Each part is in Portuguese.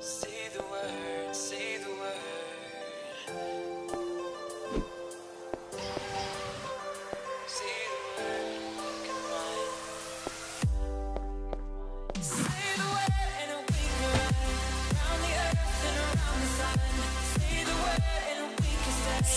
See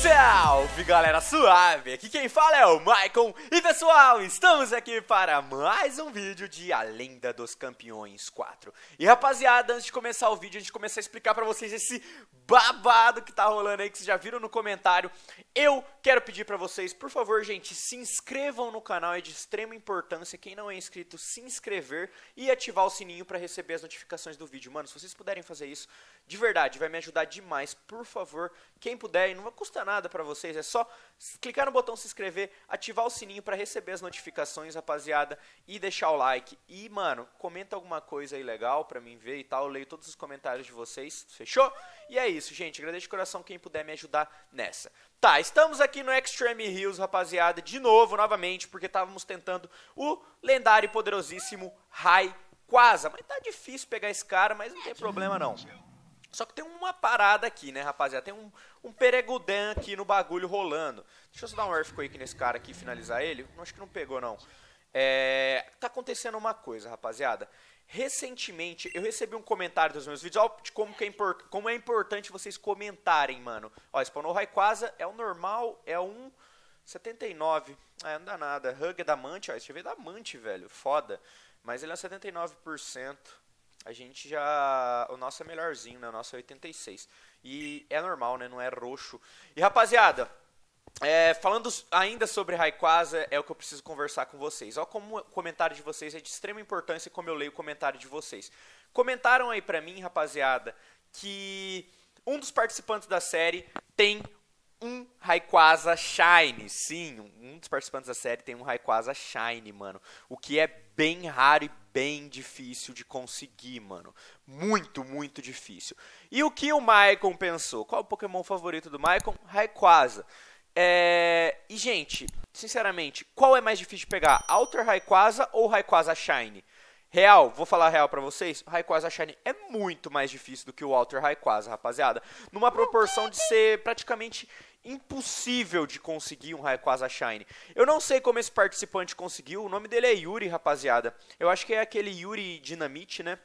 Salve galera suave, aqui quem fala é o Maicon e pessoal, estamos aqui para mais um vídeo de A Lenda dos Campeões 4. E rapaziada, antes de começar o vídeo, antes de começar a explicar para vocês esse babado que tá rolando aí, que vocês já viram no comentário, eu quero pedir para vocês, por favor gente, se inscrevam no canal, é de extrema importância, quem não é inscrito, se inscrever e ativar o sininho para receber as notificações do vídeo. Mano, se vocês puderem fazer isso, de verdade, vai me ajudar demais, por favor, quem puder, e não vai custar nada nada para vocês, é só clicar no botão se inscrever, ativar o sininho para receber as notificações, rapaziada, e deixar o like. E, mano, comenta alguma coisa aí legal para mim ver e tal, eu leio todos os comentários de vocês, fechou? E é isso, gente, agradeço de coração quem puder me ajudar nessa. Tá, estamos aqui no Extreme Hills, rapaziada, de novo, novamente, porque estávamos tentando o lendário e poderosíssimo Raikwaza. Mas tá difícil pegar esse cara, mas não tem problema não. Só que tem uma parada aqui, né, rapaziada? Tem um, um aqui no bagulho rolando. Deixa eu só dar um earthquake nesse cara aqui e finalizar ele. Acho que não pegou, não. É, tá acontecendo uma coisa, rapaziada. Recentemente, eu recebi um comentário dos meus vídeos, Olha como, é, import, como é importante vocês comentarem, mano. Ó, spawnou Raikwaza, é o normal, é um 79. Ah, é, não dá nada. Hug é da Mante, ó, esse é da Mante, velho, foda. Mas ele é 79% a gente já. O nosso é melhorzinho, né? O nosso é 86. E é normal, né? Não é roxo. E rapaziada, é, falando ainda sobre Raikwaza, é o que eu preciso conversar com vocês. Olha como o comentário de vocês é de extrema importância como eu leio o comentário de vocês. Comentaram aí pra mim, rapaziada, que um dos participantes da série tem um Rayquaza Shine. Sim, um dos participantes da série tem um Rayquaza Shine, mano. O que é bem raro e bem difícil de conseguir, mano. Muito, muito difícil. E o que o Maicon pensou? Qual é o Pokémon favorito do Maicon? Rayquaza. É... E, gente, sinceramente, qual é mais difícil de pegar? Alter Rayquaza ou Rayquaza Shine? Real, vou falar real para vocês, Rayquaza Shine é muito mais difícil do que o Alter Rayquaza, rapaziada. Numa proporção de ser praticamente impossível de conseguir um Rayquaza Shine. Eu não sei como esse participante conseguiu, o nome dele é Yuri, rapaziada. Eu acho que é aquele Yuri Dinamite, né?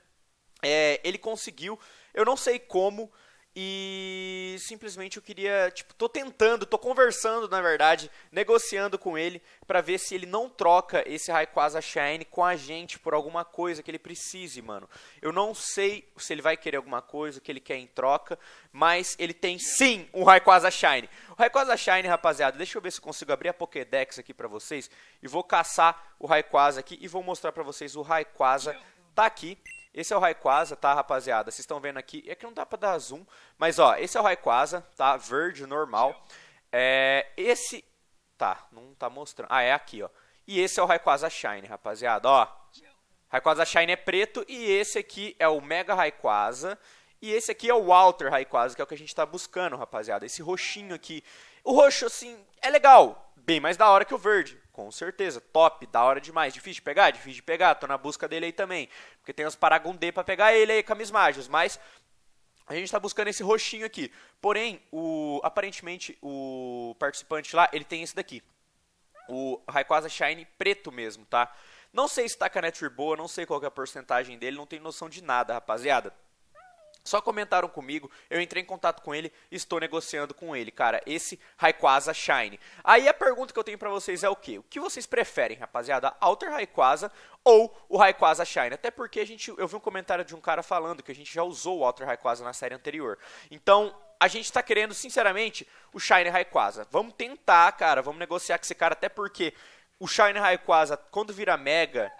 É, ele conseguiu, eu não sei como, e simplesmente eu queria, tipo, tô tentando, tô conversando, na verdade, negociando com ele para ver se ele não troca esse Raikwaza Shine com a gente por alguma coisa que ele precise, mano. Eu não sei se ele vai querer alguma coisa, o que ele quer em troca, mas ele tem sim um Raikwaza Shine. O Raikwaza Shine, rapaziada, deixa eu ver se eu consigo abrir a Pokédex aqui para vocês e vou caçar o Raikwaza aqui e vou mostrar para vocês o Raikwaza tá aqui. Esse é o Rayquaza, tá, rapaziada? Vocês estão vendo aqui. É que não dá pra dar zoom. Mas, ó, esse é o Rayquaza, tá? Verde, normal. É, esse... Tá, não tá mostrando. Ah, é aqui, ó. E esse é o Rayquaza Shine, rapaziada, ó. Rayquaza Shine é preto e esse aqui é o Mega Rayquaza. E esse aqui é o Walter Rayquaza, que é o que a gente tá buscando, rapaziada. Esse roxinho aqui. O roxo, assim, é legal. Bem mais da hora que o verde. Com certeza, top, da hora demais. Difícil de pegar? Difícil de pegar, tô na busca dele aí também. Porque tem os Paragundê para pegar ele aí, camismagens, mas a gente está buscando esse roxinho aqui. Porém, o, aparentemente o participante lá, ele tem esse daqui. O Rayquaza Shine preto mesmo, tá? Não sei se tá caneta boa, não sei qual é a porcentagem dele, não tenho noção de nada, rapaziada. Só comentaram comigo, eu entrei em contato com ele, estou negociando com ele, cara. Esse Raikwaza Shine. Aí a pergunta que eu tenho para vocês é o quê? O que vocês preferem, rapaziada? Alter Raikwaza ou o Raikwaza Shine? Até porque a gente, eu vi um comentário de um cara falando que a gente já usou o Alter Raikwaza na série anterior. Então, a gente está querendo, sinceramente, o Shine Raikwaza. Vamos tentar, cara, vamos negociar com esse cara, até porque o Shine Raikwaza, quando vira Mega,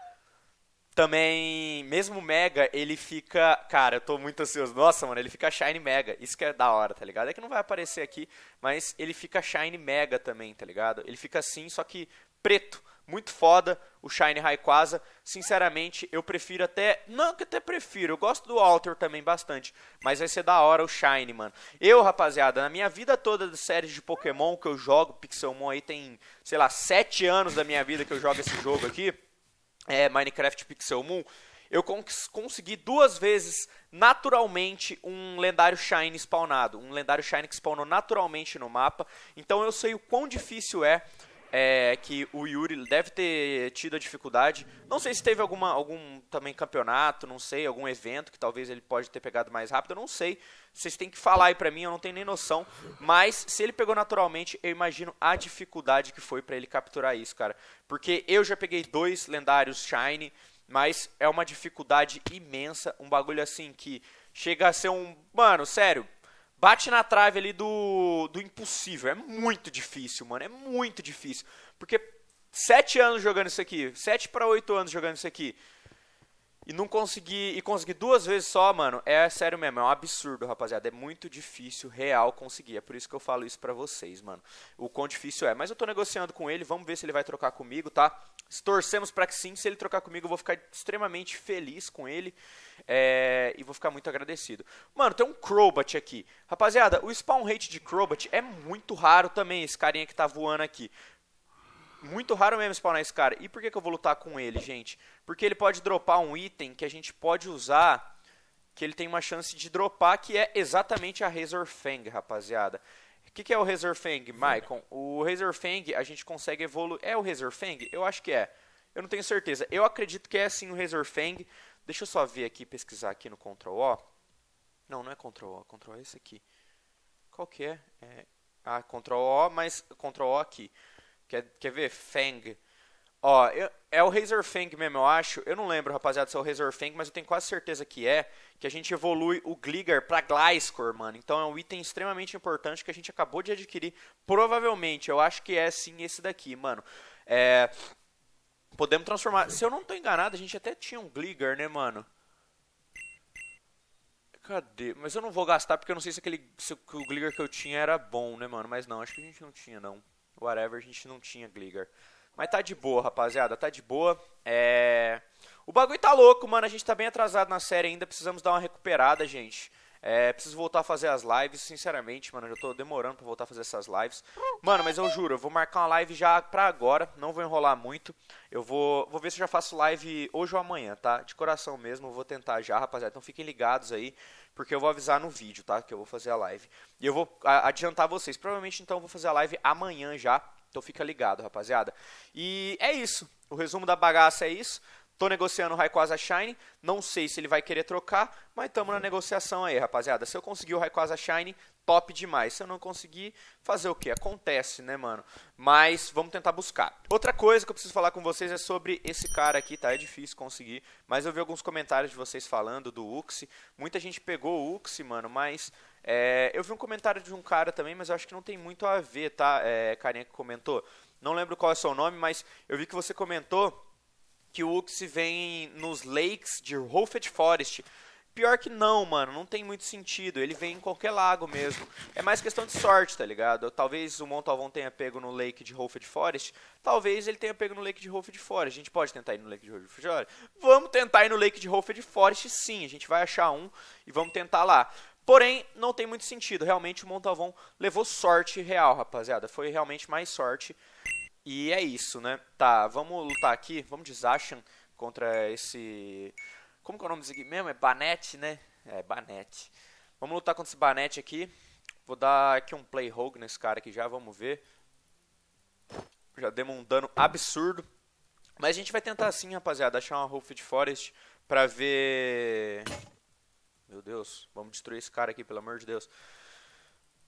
também, mesmo Mega, ele fica. Cara, eu tô muito ansioso. Nossa, mano, ele fica Shine Mega. Isso que é da hora, tá ligado? É que não vai aparecer aqui, mas ele fica Shine Mega também, tá ligado? Ele fica assim, só que preto. Muito foda o Shine Raikwaza. Sinceramente, eu prefiro até. Não, que até prefiro. Eu gosto do Alter também bastante. Mas vai ser da hora o Shine, mano. Eu, rapaziada, na minha vida toda de séries de Pokémon que eu jogo, Pixelmon aí tem, sei lá, 7 anos da minha vida que eu jogo esse jogo aqui é, Minecraft Pixel Moon, eu consegui duas vezes naturalmente um lendário Shine spawnado. Um lendário Shine que spawnou naturalmente no mapa. Então eu sei o quão difícil é é, que o Yuri deve ter tido a dificuldade. Não sei se teve alguma, algum também campeonato, não sei, algum evento que talvez ele pode ter pegado mais rápido, eu não sei. Vocês têm que falar aí pra mim, eu não tenho nem noção. Mas se ele pegou naturalmente, eu imagino a dificuldade que foi para ele capturar isso, cara. Porque eu já peguei dois lendários Shine, mas é uma dificuldade imensa, um bagulho assim que chega a ser um. Mano, sério, bate na trave ali do, do impossível. É muito difícil, mano. É muito difícil. Porque sete anos jogando isso aqui, sete para oito anos jogando isso aqui, e não conseguir. E consegui duas vezes só, mano, é sério mesmo. É um absurdo, rapaziada. É muito difícil, real, conseguir. É por isso que eu falo isso pra vocês, mano. O quão difícil é. Mas eu tô negociando com ele, vamos ver se ele vai trocar comigo, tá? Torcemos para que sim. Se ele trocar comigo, eu vou ficar extremamente feliz com ele. É, e vou ficar muito agradecido. Mano, tem um Crobat aqui. Rapaziada, o spawn rate de Crobat é muito raro também. Esse carinha que tá voando aqui. Muito raro mesmo spawnar esse cara. E por que, que eu vou lutar com ele, gente? porque ele pode dropar um item que a gente pode usar, que ele tem uma chance de dropar, que é exatamente a Razor Fang, rapaziada. O que, que, é o Razor Fang, Maicon? O Razor Fang, a gente consegue evoluir... É o Razor Fang? Eu acho que é. Eu não tenho certeza. Eu acredito que é sim o Razor Fang. Deixa eu só ver aqui, pesquisar aqui no Ctrl O. Não, não é Ctrl O. Ctrl O é esse aqui. Qual que é? é... Ah, Ctrl O, mas Ctrl O aqui. Quer, quer ver? Fang. Ó, eu, é o Razor Fang mesmo, eu acho. Eu não lembro, rapaziada, se é o Razor Fang, mas eu tenho quase certeza que é. Que a gente evolui o Gligar pra Gliscor, mano. Então é um item extremamente importante que a gente acabou de adquirir. Provavelmente, eu acho que é sim esse daqui, mano. É. Podemos transformar. Se eu não tô enganado, a gente até tinha um Gligar, né, mano? Cadê? Mas eu não vou gastar porque eu não sei se, aquele, se o Gligar que eu tinha era bom, né, mano? Mas não, acho que a gente não tinha, não. Whatever, a gente não tinha Gligar. Mas tá de boa, rapaziada, tá de boa. É... O bagulho tá louco, mano. A gente tá bem atrasado na série ainda. Precisamos dar uma recuperada, gente. É, preciso voltar a fazer as lives, sinceramente, mano. Eu já tô demorando pra voltar a fazer essas lives. Mano, mas eu juro, eu vou marcar uma live já pra agora. Não vou enrolar muito. Eu vou, vou ver se eu já faço live hoje ou amanhã, tá? De coração mesmo, eu vou tentar já, rapaziada. Então fiquem ligados aí, porque eu vou avisar no vídeo, tá? Que eu vou fazer a live. E eu vou adiantar vocês. Provavelmente, então, eu vou fazer a live amanhã já então fica ligado, rapaziada. E é isso. O resumo da bagaça é isso. Tô negociando o Raikwaza Shine, não sei se ele vai querer trocar, mas estamos na negociação aí, rapaziada. Se eu conseguir o Raikwaza Shine, top demais. Se eu não conseguir, fazer o que? Acontece, né, mano? Mas vamos tentar buscar. Outra coisa que eu preciso falar com vocês é sobre esse cara aqui, tá? É difícil conseguir, mas eu vi alguns comentários de vocês falando do Uxi. Muita gente pegou o Uxi, mano, mas é, eu vi um comentário de um cara também, mas eu acho que não tem muito a ver, tá? É, carinha que comentou. Não lembro qual é o seu nome, mas eu vi que você comentou que o Ux vem nos Lakes de Holford Forest. Pior que não, mano, não tem muito sentido. Ele vem em qualquer lago mesmo. É mais questão de sorte, tá ligado? Talvez o Montalvão tenha pego no Lake de Hoffed Forest. Talvez ele tenha pego no Lake de Hoffed Forest. A gente pode tentar ir no Lake de Hoffed Forest? Vamos tentar ir no Lake de Hoffed Forest, sim. A gente vai achar um e vamos tentar lá. Porém, não tem muito sentido. Realmente o Montalvão levou sorte real, rapaziada. Foi realmente mais sorte e é isso, né? Tá, vamos lutar aqui, vamos de Zashan contra esse... Como que é o nome desse aqui mesmo? É Banete, né? É, Banete. Vamos lutar contra esse Banete aqui. Vou dar aqui um play rogue nesse cara aqui já, vamos ver. Já demo um dano absurdo. Mas a gente vai tentar assim, rapaziada, achar uma Ruffed Forest pra ver... Meu Deus, vamos destruir esse cara aqui, pelo amor de Deus.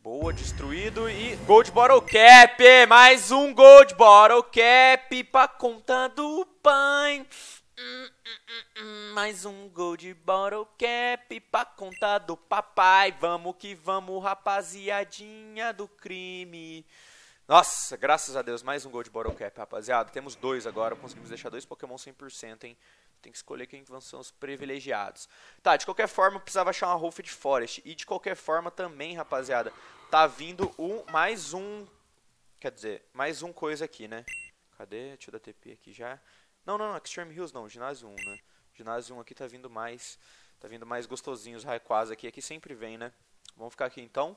Boa, destruído e Gold Bottle Cap! Mais um Gold Bottle Cap pra conta do pai. mais um Gold Bottle Cap pra conta do papai. Vamos que vamos, rapaziadinha do crime. Nossa, graças a Deus, mais um Gold Bottle Cap, rapaziada. Temos dois agora, conseguimos deixar dois Pokémon 100%, hein? Tem que escolher quem vão ser os privilegiados. Tá, de qualquer forma, precisava achar uma Rolf de Forest. E de qualquer forma também, rapaziada, tá vindo um, mais um... Quer dizer, mais um coisa aqui, né? Cadê? Deixa eu dar TP aqui já. Não, não, não, Extreme Hills não, Ginásio 1, né? Ginásio 1 aqui tá vindo mais... Tá vindo mais gostosinhos, Raikwaza aqui. Aqui sempre vem, né? Vamos ficar aqui então.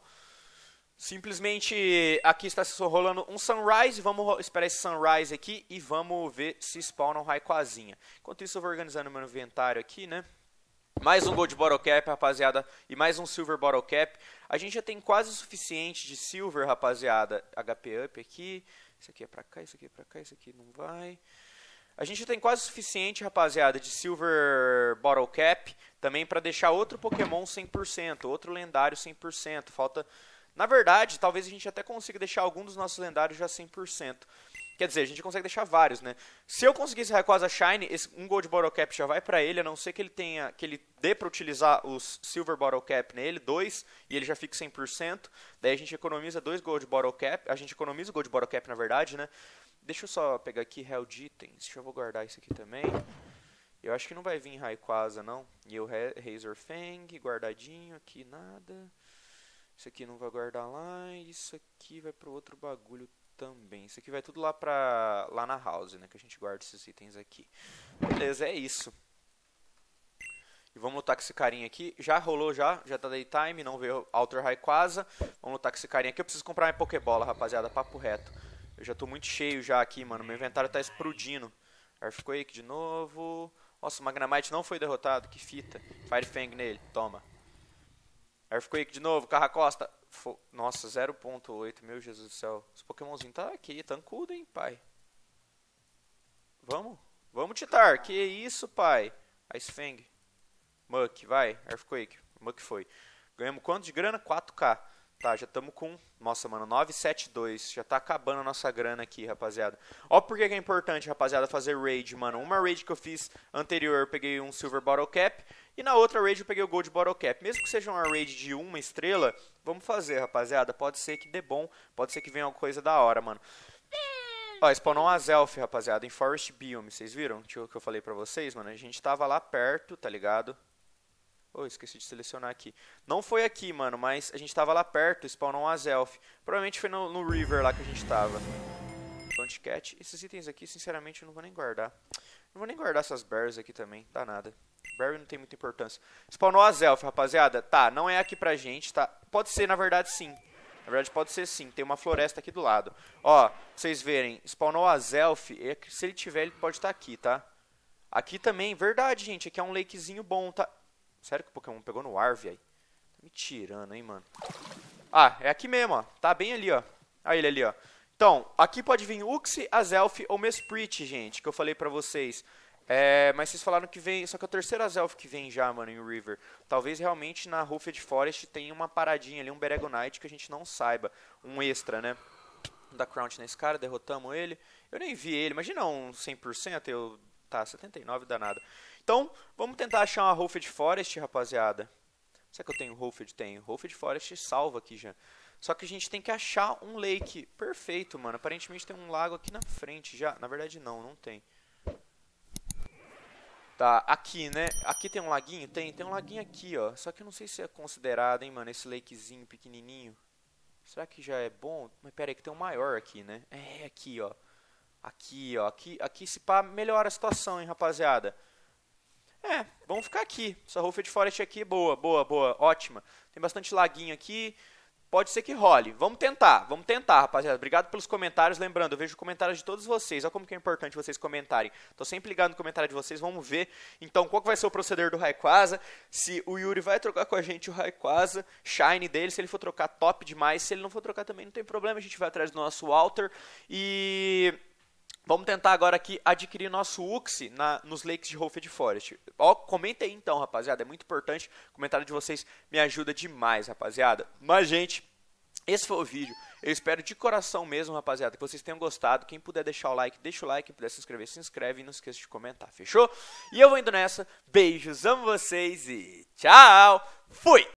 Simplesmente aqui está rolando um sunrise, vamos esperar esse sunrise aqui e vamos ver se spawnam Raikwazinha. Enquanto isso eu vou organizando meu inventário aqui, né? Mais um Gold Bottle Cap, rapaziada, e mais um Silver Bottle Cap. A gente já tem quase o suficiente de Silver, rapaziada. HP Up aqui, isso aqui é pra cá, isso aqui é pra cá, isso aqui não vai... A gente tem quase o suficiente, rapaziada, de Silver Bottle Cap também para deixar outro Pokémon 100%, outro lendário 100%. Falta na verdade, talvez a gente até consiga deixar algum dos nossos lendários já 100%. Quer dizer, a gente consegue deixar vários, né? Se eu conseguir esse Rayquaza Shine, esse, um Gold Bottle Cap já vai para ele, a não ser que ele tenha, que ele dê para utilizar os Silver Bottle Cap nele, dois, e ele já fique 100%. Daí a gente economiza dois Gold Bottle Cap, a gente economiza o Gold Bottle Cap na verdade, né? Deixa eu só pegar aqui Hell Itens, deixa eu vou guardar isso aqui também. Eu acho que não vai vir Rayquaza, não. E o Razor Fang, guardadinho aqui, nada... Isso aqui não vai guardar lá. Isso aqui vai para outro bagulho também. Isso aqui vai tudo lá pra, lá na house, né? Que a gente guarda esses itens aqui. Beleza, é isso. E vamos lutar com esse carinha aqui. Já rolou já, já tá daytime, não veio Alter Raikwaza. Vamos lutar com esse carinha aqui. Eu preciso comprar minha Pokébola, rapaziada, papo reto. Eu já tô muito cheio já aqui, mano. Meu inventário tá explodindo. Earthquake de novo. Nossa, o Magnamite não foi derrotado, que fita. Fire Fang nele, toma. Earthquake de novo, Carra Costa. Fo... Nossa, 0.8, meu Jesus do céu. Os Pokémonzinhos tá aqui, tancudo, hein, pai. Vamos? Vamos, Titar. Que isso, pai. Ice Fang. Muck, vai. Earthquake. Muck foi. Ganhamos quanto de grana? 4k. Tá, já estamos com. Nossa, mano, 972. Já tá acabando a nossa grana aqui, rapaziada. Ó, por que é importante, rapaziada, fazer raid, mano. Uma raid que eu fiz anterior, eu peguei um Silver Bottle Cap. E na outra raid eu peguei o Gold Bottle Cap. Mesmo que seja uma raid de uma estrela, vamos fazer, rapaziada. Pode ser que dê bom, pode ser que venha alguma coisa da hora, mano. Ó, spawnou uma Zelf, rapaziada, em Forest Biome. Vocês viram o que eu falei pra vocês, mano? A gente tava lá perto, tá ligado? Oh, esqueci de selecionar aqui. Não foi aqui, mano, mas a gente tava lá perto, spawnou uma Zelf. Provavelmente foi no, no River lá que a gente tava. Don't então, Cat. Esses itens aqui, sinceramente, eu não vou nem guardar. Não vou nem guardar essas bears aqui também, dá nada. Barry não tem muita importância. Spawnou a Zelf, rapaziada. Tá, não é aqui pra gente, tá? Pode ser, na verdade, sim. Na verdade, pode ser sim. Tem uma floresta aqui do lado. Ó, pra vocês verem. Spawnou a Zelf. É se ele tiver, ele pode estar tá aqui, tá? Aqui também, verdade, gente. Aqui é um lakezinho bom, tá? Sério que o Pokémon pegou no ar, velho? Tá me tirando, hein, mano? Ah, é aqui mesmo, ó. Tá bem ali, ó. Olha ele ali, ó. Então, aqui pode vir Uxie, a Zelf ou Mesprit, gente, que eu falei pra vocês. É, mas vocês falaram que vem. Só que é o terceiro Azelf que vem já, mano, em River. Talvez realmente na de Forest tenha uma paradinha ali, um Knight que a gente não saiba. Um extra, né? Da Crouch nesse cara, derrotamos ele. Eu nem vi ele, imagina um 100%, eu. Tá, 79 danado. Então, vamos tentar achar uma de Forest, rapaziada. Será que eu tenho de, Tenho. de Forest salva aqui já. Só que a gente tem que achar um lake perfeito, mano. Aparentemente tem um lago aqui na frente já. Na verdade, não, não tem. Tá, aqui, né? Aqui tem um laguinho? Tem, tem um laguinho aqui, ó. Só que eu não sei se é considerado, hein, mano, esse lakezinho pequenininho. Será que já é bom? Mas pera aí que tem um maior aqui, né? É, aqui, ó. Aqui, ó. Aqui, aqui se pá, melhora a situação, hein, rapaziada. É, vamos ficar aqui. Essa de Forest aqui é boa, boa, boa. Ótima. Tem bastante laguinho aqui pode ser que role. Vamos tentar, vamos tentar, rapaziada. Obrigado pelos comentários. Lembrando, eu vejo comentários de todos vocês. Olha como que é importante vocês comentarem. Tô sempre ligado no comentário de vocês, vamos ver. Então, qual vai ser o proceder do Raikwaza? Se o Yuri vai trocar com a gente o Raikwaza, Shine dele, se ele for trocar top demais. Se ele não for trocar também, não tem problema. A gente vai atrás do nosso Walter. E Vamos tentar agora aqui adquirir nosso Uxie na, nos lakes de Holford Forest. Ó, comenta aí então, rapaziada. É muito importante. O comentário de vocês me ajuda demais, rapaziada. Mas, gente, esse foi o vídeo. Eu espero de coração mesmo, rapaziada, que vocês tenham gostado. Quem puder deixar o like, deixa o like. Quem puder se inscrever, se inscreve. E não esqueça de comentar, fechou? E eu vou indo nessa. Beijos, amo vocês e tchau. Fui!